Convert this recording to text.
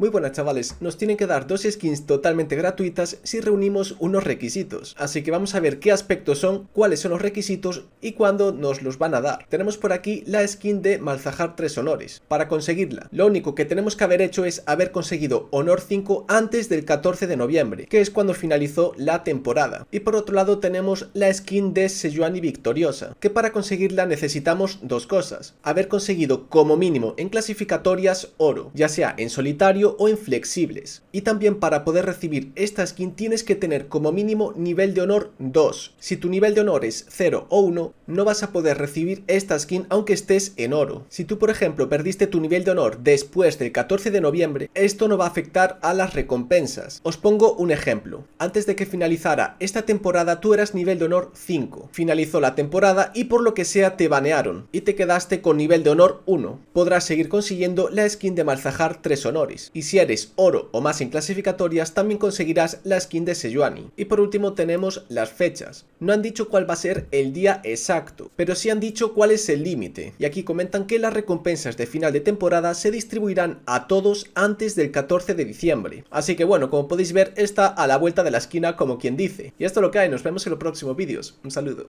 Muy buenas chavales, nos tienen que dar dos skins totalmente gratuitas si reunimos unos requisitos, así que vamos a ver qué aspectos son, cuáles son los requisitos y cuándo nos los van a dar. Tenemos por aquí la skin de Malzahar Tres honores. Para conseguirla, lo único que tenemos que haber hecho es haber conseguido honor 5 antes del 14 de noviembre, que es cuando finalizó la temporada. Y por otro lado tenemos la skin de Sejuani victoriosa, que para conseguirla necesitamos dos cosas, haber conseguido como mínimo en clasificatorias oro, ya sea en solitario o inflexibles. Y también para poder recibir esta skin tienes que tener como mínimo nivel de honor 2. Si tu nivel de honor es 0 o 1, no vas a poder recibir esta skin aunque estés en oro. Si tú, por ejemplo, perdiste tu nivel de honor después del 14 de noviembre, esto no va a afectar a las recompensas. Os pongo un ejemplo. Antes de que finalizara esta temporada, tú eras nivel de honor 5. Finalizó la temporada y por lo que sea te banearon y te quedaste con nivel de honor 1. Podrás seguir consiguiendo la skin de Malzahar 3 honores. Y si eres oro o más en clasificatorias, también conseguirás la skin de Sejuani. Y por último tenemos las fechas. No han dicho cuál va a ser el día exacto pero sí han dicho cuál es el límite, y aquí comentan que las recompensas de final de temporada se distribuirán a todos antes del 14 de diciembre. Así que bueno, como podéis ver, está a la vuelta de la esquina como quien dice. Y esto lo que hay, nos vemos en los próximos vídeos. Un saludo.